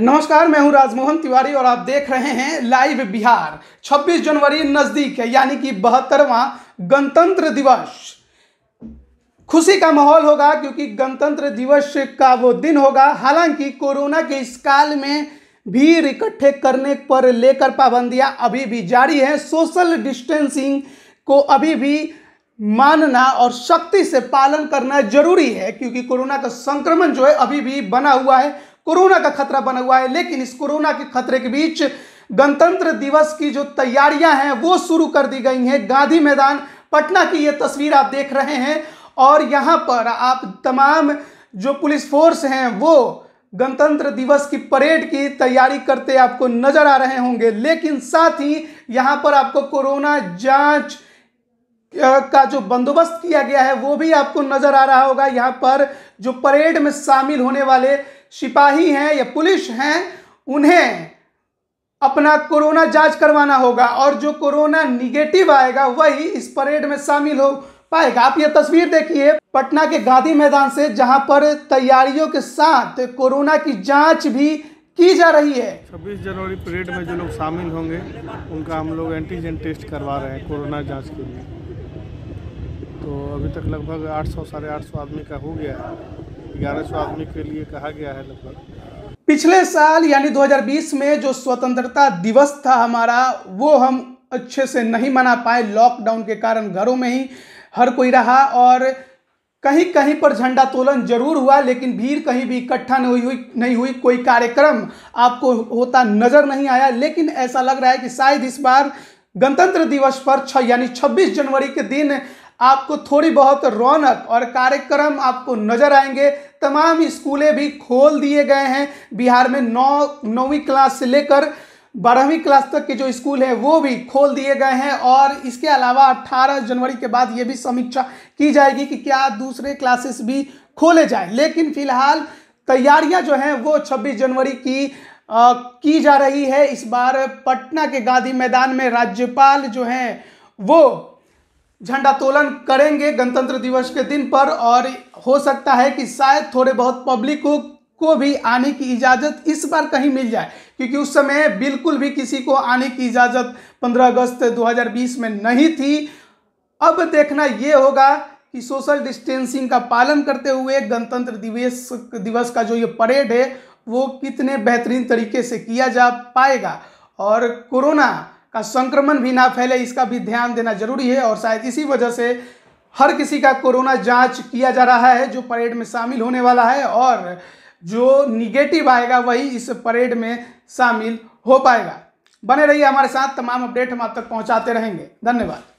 नमस्कार मैं हूं राजमोहन तिवारी और आप देख रहे हैं लाइव बिहार 26 जनवरी नज़दीक है यानी कि बहत्तरवा गणतंत्र दिवस खुशी का माहौल होगा क्योंकि गणतंत्र दिवस का वो दिन होगा हालांकि कोरोना के इस काल में भीड़ इकट्ठे करने पर लेकर पाबंदियां अभी भी जारी हैं सोशल डिस्टेंसिंग को अभी भी मानना और सख्ती से पालन करना जरूरी है क्योंकि कोरोना का संक्रमण जो है अभी भी बना हुआ है कोरोना का खतरा बना हुआ है लेकिन इस कोरोना के खतरे के बीच गणतंत्र दिवस की जो तैयारियां हैं वो शुरू कर दी गई हैं गांधी मैदान पटना की ये तस्वीर आप देख रहे हैं और यहाँ पर आप तमाम जो पुलिस फोर्स हैं वो गणतंत्र दिवस की परेड की तैयारी करते आपको नजर आ रहे होंगे लेकिन साथ ही यहाँ पर आपको कोरोना जांच का जो बंदोबस्त किया गया है वो भी आपको नजर आ रहा होगा यहाँ पर जो परेड में शामिल होने वाले सिपाही हैं या पुलिस हैं उन्हें अपना कोरोना जांच करवाना होगा और जो कोरोना निगेटिव आएगा वही इस परेड में शामिल हो पाएगा आप ये तस्वीर देखिए पटना के गांधी मैदान से जहां पर तैयारियों के साथ कोरोना की जांच भी की जा रही है 26 जनवरी परेड में जो लोग शामिल होंगे उनका हम लोग एंटीजन टेस्ट करवा रहे हैं कोरोना जांच के लिए तो अभी तक लगभग 800 साढ़े 800 आदमी का हो गया है ग्यारह आदमी के लिए कहा गया है लगभग पिछले साल यानी 2020 में जो स्वतंत्रता दिवस था हमारा वो हम अच्छे से नहीं मना पाए लॉकडाउन के कारण घरों में ही हर कोई रहा और कहीं कहीं पर झंडा तोलन जरूर हुआ लेकिन भीड़ कहीं भी इकट्ठा नहीं हुई नहीं हुई कोई कार्यक्रम आपको होता नज़र नहीं आया लेकिन ऐसा लग रहा है कि शायद इस बार गणतंत्र दिवस पर छ यानी 26 जनवरी के दिन आपको थोड़ी बहुत रौनक और कार्यक्रम आपको नजर आएंगे तमाम स्कूलें भी खोल दिए गए हैं बिहार में नौ नौवीं क्लास से लेकर बारहवीं क्लास तक के जो स्कूल हैं वो भी खोल दिए गए हैं और इसके अलावा 18 जनवरी के बाद ये भी समीक्षा की जाएगी कि क्या दूसरे क्लासेस भी खोले जाए लेकिन फिलहाल तैयारियां जो हैं वो 26 जनवरी की आ, की जा रही है इस बार पटना के गांधी मैदान में राज्यपाल जो हैं वो झंडातोलन करेंगे गणतंत्र दिवस के दिन पर और हो सकता है कि शायद थोड़े बहुत पब्लिक को को भी आने की इजाज़त इस बार कहीं मिल जाए क्योंकि उस समय बिल्कुल भी किसी को आने की इजाज़त 15 अगस्त 2020 में नहीं थी अब देखना ये होगा कि सोशल डिस्टेंसिंग का पालन करते हुए गणतंत्र दिवस दिवस का जो ये परेड है वो कितने बेहतरीन तरीके से किया जा पाएगा और कोरोना का संक्रमण भी ना फैले इसका भी ध्यान देना जरूरी है और शायद इसी वजह से हर किसी का कोरोना जांच किया जा रहा है जो परेड में शामिल होने वाला है और जो निगेटिव आएगा वही इस परेड में शामिल हो पाएगा बने रहिए हमारे साथ तमाम अपडेट हम आप तक पहुंचाते रहेंगे धन्यवाद